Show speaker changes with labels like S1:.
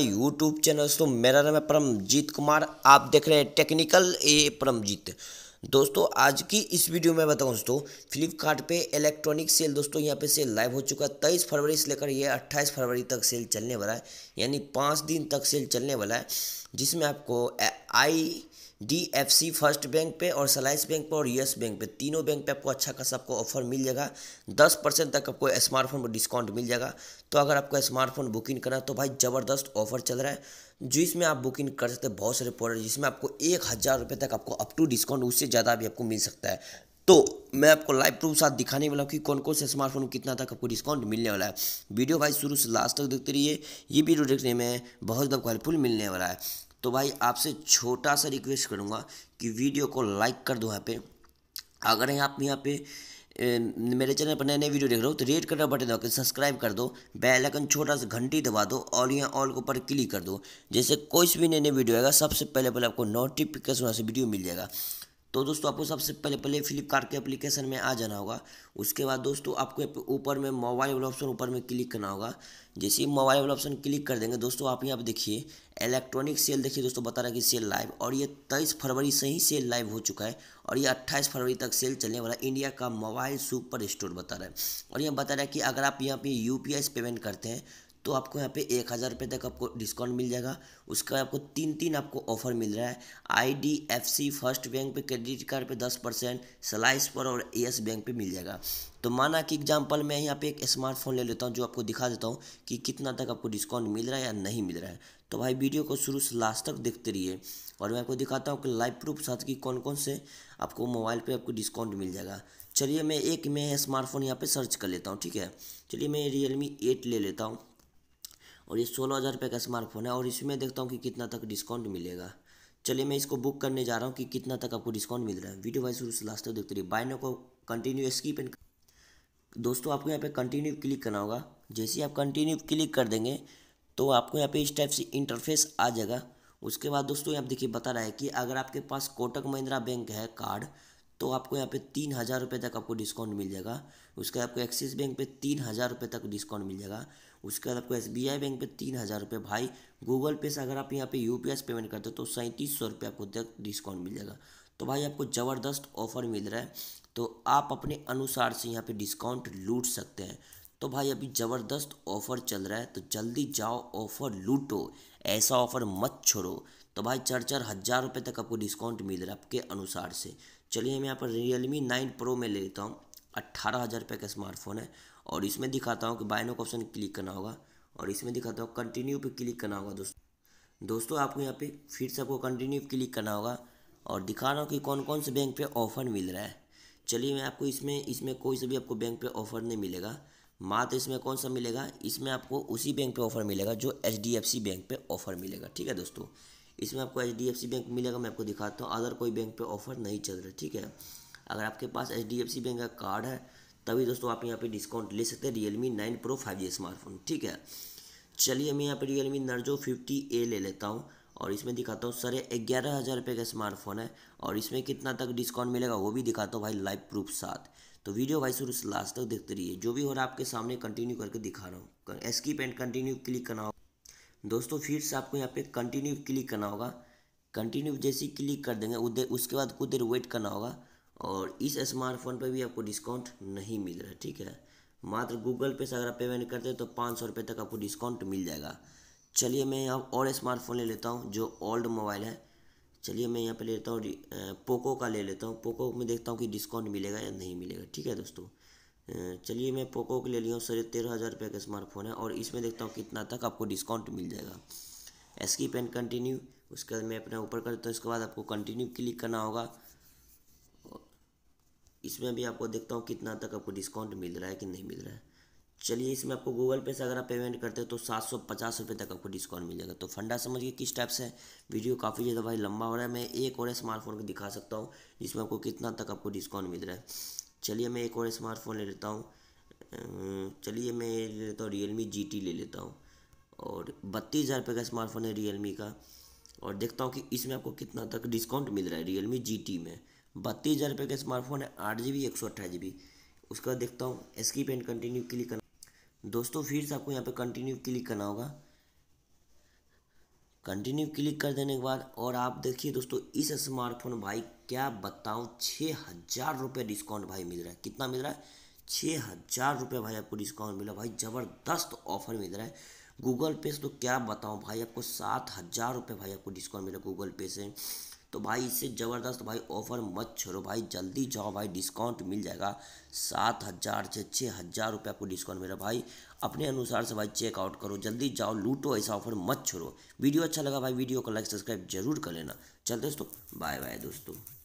S1: YouTube channel दोस्तों मेरा नाम है परमजीत कुमार आप देख रहे हैं टेक्निकल ए परमजीत दोस्तों आज की इस वीडियो में बताऊं दोस्तों फ्लिपकार्ट पे इलेक्ट्रॉनिक सेल दोस्तों यहाँ पे सेल लाइव हो चुका है तेईस फरवरी से लेकर ये अट्ठाईस फरवरी तक सेल चलने वाला है यानी पाँच दिन तक सेल चलने वाला है जिसमें आपको आई सी फर्स्ट बैंक पे और सलाइस बैंक पे और यस बैंक पे तीनों बैंक पे आपको अच्छा खासा आपको ऑफर मिल जाएगा दस परसेंट तक आपको स्मार्टफोन पर डिस्काउंट मिल जाएगा तो अगर आपको स्मार्टफोन बुकिंग करना तो भाई ज़बरदस्त ऑफर चल रहा है जिसमें आप बुकिंग कर सकते हैं बहुत सारे प्रोडक्ट जिसमें आपको एक हज़ार रुपये तक आपको अप टू डिस्काउंट उससे ज़्यादा भी आपको मिल सकता है तो मैं आपको लाइव प्रूफ साथ दिखाने वाला हूँ कि कौन कौन से स्मार्टफोन कितना तक आपको डिस्काउंट मिलने वाला है वीडियो भाई शुरू से लास्ट तक देखते रहिए ये वीडियो देखने में बहुत ज़्यादा हेल्पफुल मिलने वाला है तो भाई आपसे छोटा सा रिक्वेस्ट करूँगा कि वीडियो को लाइक कर दो यहाँ पे अगर हैं आप यहाँ पे ए, मेरे चैनल पर नए नए वीडियो देख रहे हो तो रेड कलर बटन दबाकर सब्सक्राइब कर दो बेल आइकन छोटा सा घंटी दबा दो और यहाँ ऑल के ऊपर क्लिक कर दो जैसे कोई भी नए नए वीडियो आएगा सबसे पहले पहले आपको नोटिफिकेशन से वीडियो मिल जाएगा तो दोस्तों आपको सबसे पहले पहले फ्लिपकार्ट के एप्लीकेशन में आ जाना होगा उसके बाद दोस्तों आपको ऊपर में मोबाइल वाला ऑप्शन ऊपर में क्लिक करना होगा जैसे ही मोबाइल ऑप्शन क्लिक कर देंगे दोस्तों आप यहाँ पर देखिए इलेक्ट्रॉनिक सेल देखिए दोस्तों बता रहा है कि सेल लाइव और ये तेईस फरवरी से ही सेल लाइव हो चुका है और ये अट्ठाईस फरवरी तक सेल चलने वाला इंडिया का मोबाइल सुपर स्टोर बता रहा है और यहाँ बता रहा है कि अगर आप यहाँ पे यू पेमेंट करते हैं तो आपको यहाँ पे एक हज़ार रुपये तक आपको डिस्काउंट मिल जाएगा उसका आपको तीन तीन आपको ऑफर मिल रहा है I D F C first bank पे क्रेडिट कार्ड पे दस परसेंट स्लाइस पर और येस बैंक पे मिल जाएगा तो माना कि एग्जाम्पल मैं यहाँ पे एक स्मार्टफोन ले लेता हूँ जो आपको दिखा देता हूँ कि कितना तक आपको डिस्काउंट मिल रहा है या नहीं मिल रहा है तो भाई वीडियो को शुरू से लास्ट तक देखते रहिए और मैं आपको दिखाता हूँ कि लाइव प्रूफ साथ की कौन कौन से आपको मोबाइल पर आपको डिस्काउंट मिल जाएगा चलिए मैं एक में स्मार्टफोन यहाँ पे सर्च कर लेता हूँ ठीक है चलिए मैं रियलमी एट ले लेता हूँ और ये सोलह हज़ार रुपये का स्मार्टफोन है और इसमें देखता हूँ कि कितना तक डिस्काउंट मिलेगा चलिए मैं इसको बुक करने जा रहा हूँ कि कितना तक आपको डिस्काउंट मिल रहा है वीडियो वाइज शुरू से लास्ट तक देखते रहिए बाय नो को कंटिन्यू स्कीप एंड दोस्तों आपको यहाँ पे कंटिन्यू क्लिक करना होगा जैसे ही आप कंटिन्यू क्लिक कर देंगे तो आपको यहाँ पे इस टाइप से इंटरफेस आ जाएगा उसके बाद दोस्तों यहाँ देखिए बता रहा है कि अगर आपके पास कोटक महिंद्रा बैंक है कार्ड तो आपको यहाँ पे तीन हज़ार रुपये तक आपको डिस्काउंट मिल जाएगा उसके बाद आपको एक्सिस बैंक पे तीन हज़ार रुपये तक डिस्काउंट मिल जाएगा उसके बाद आपको एस बी आई बैंक पे तीन हज़ार रुपये भाई गूगल पे से अगर आप यहाँ पे यू पी आई से पेमेंट करते हो तो सैंतीस सौ रुपये आपको तक डिस्काउंट मिल जाएगा तो भाई आपको ज़बरदस्त ऑफर मिल रहा है तो आप अपने अनुसार से यहाँ पर डिस्काउंट लूट सकते हैं तो भाई अभी ज़बरदस्त ऑफर चल रहा है तो जल्दी जाओ ऑफर लूटो ऐसा ऑफर मत छोड़ो तो भाई चार चार हज़ार रुपये तक आपको डिस्काउंट मिल रहा है आपके अनुसार से चलिए मैं यहाँ पर रियल मी नाइन प्रो में ले लेता हूँ अट्ठारह हज़ार रुपये का स्मार्टफोन है और इसमें दिखाता हूँ कि बायनो का ऑप्शन क्लिक करना होगा और इसमें दिखाता हूँ कंटिन्यू पे क्लिक करना होगा दोस्तों दोस्तों आपको यहाँ पे फिर से आपको कंटिन्यू क्लिक करना होगा और दिखा रहा हूँ कि कौन कौन से बैंक पर ऑफ़र मिल रहा है चलिए मैं आपको इसमें इसमें कोई सा भी आपको बैंक पर ऑफ़र नहीं मिलेगा मात्र इसमें कौन सा मिलेगा इसमें आपको उसी बैंक पे ऑफ़र मिलेगा जो एच बैंक पे ऑफ़र मिलेगा ठीक है दोस्तों इसमें आपको H D F C bank मिलेगा मैं आपको दिखाता हूँ अदर कोई बैंक पे ऑफर नहीं चल रहा ठीक है अगर आपके पास H D F C bank का कार्ड है तभी दोस्तों आप यहाँ पे डिस्काउंट ले सकते हैं Realme nine pro five G smartphone ठीक है चलिए मैं यहाँ पे Realme Narzo fifty A ले लेता हूँ और इसमें दिखाता हूँ सर ग्यारह हज़ार रुपये का स्मार्टफोन है और इसमें कितना तक डिस्काउंट मिलेगा वो भी दिखाता हूँ भाई लाइव प्रूफ साथ तो वीडियो भाई शुरू से लास्ट तक देखते रहिए जो भी हो रहा है आपके सामने कंटिन्यू करके दिखा रहा हूँ स्कीप एंड कंटिन्यू क्लिक करना दोस्तों फिर से आपको यहाँ पे कंटिन्यू क्लिक करना होगा कंटिन्यू जैसे क्लिक कर देंगे उधर उसके बाद कुछ देर वेट करना होगा और इस स्मार्टफोन पर भी आपको डिस्काउंट नहीं मिल रहा है ठीक है मात्र गूगल पे से अगर आप पेमेंट करते हैं तो पाँच सौ रुपये तक आपको डिस्काउंट मिल जाएगा चलिए मैं यहाँ और स्मार्टफोन ले लेता हूँ जो ओल्ड मोबाइल है चलिए मैं यहाँ पे लेता हूँ पोको का ले लेता हूँ पोको में देखता हूँ कि डिस्काउंट मिलेगा या नहीं मिलेगा ठीक है दोस्तों चलिए मैं पोको के ले लिया हूँ सर तेरह हज़ार रुपये का स्मार्टफोन है और इसमें देखता हूँ कितना तक आपको डिस्काउंट मिल जाएगा एस्कीप एंड कंटिन्यू उसके बाद मैं अपना ऊपर करता हूँ इसके बाद आपको कंटिन्यू क्लिक करना होगा इसमें भी आपको देखता हूँ कितना तक आपको डिस्काउंट मिल रहा है कि नहीं मिल रहा है चलिए इसमें आपको गूगल पे से अगर आप पेमेंट करते हो तो सात सौ पचास रुपये तक आपको डिस्काउंट मिल जाएगा तो फंडा समझिए किस टाइप से वीडियो काफ़ी ज़्यादा भाई लंबा हो रहा है मैं एक और स्मार्टफोन को दिखा सकता हूँ जिसमें आपको कितना तक आपको डिस्काउंट मिल रहा है चलिए मैं एक और स्मार्टफोन ले लेता हूँ चलिए मैं ये ले लेता हूँ रियलमी जी टी ले लेता हूँ और बत्तीस हज़ार रुपये का स्मार्टफोन है रियलमी का और देखता हूँ कि इसमें आपको कितना तक डिस्काउंट मिल रहा है रियलमी जी टी में बत्तीस हज़ार रुपये का स्मार्टफोन है आठ जी बी एक सौ अट्ठाईस जी बी उसका देखता हूँ स्कीप एंड कंटिन्यू क्लिक करना दोस्तों फिर से आपको यहाँ पर कंटिन्यू क्लिक करना होगा कंटिन्यू क्लिक कर देने के बाद और आप देखिए दोस्तों इस स्मार्टफोन भाई क्या बताऊँ छः हज़ार रुपये डिस्काउंट भाई मिल रहा है कितना मिल रहा है छः हज़ार रुपये भाई आपको डिस्काउंट मिला भाई ज़बरदस्त ऑफर मिल रहा है गूगल पे से तो क्या बताऊँ भाई आपको सात हज़ार रुपये भाई आपको डिस्काउंट मिला गूगल पे से तो भाई इससे ज़बरदस्त भाई ऑफर मत छोड़ो भाई जल्दी जाओ भाई डिस्काउंट मिल जाएगा सात हज़ार से छः हज़ार रुपये आपको डिस्काउंट मिल रहा भाई अपने अनुसार से भाई चेकआउट करो जल्दी जाओ लूटो ऐसा ऑफर मत छोड़ो वीडियो अच्छा लगा भाई वीडियो को लाइक सब्सक्राइब जरूर कर लेना चल दोस्तों बाय बाय दोस्तों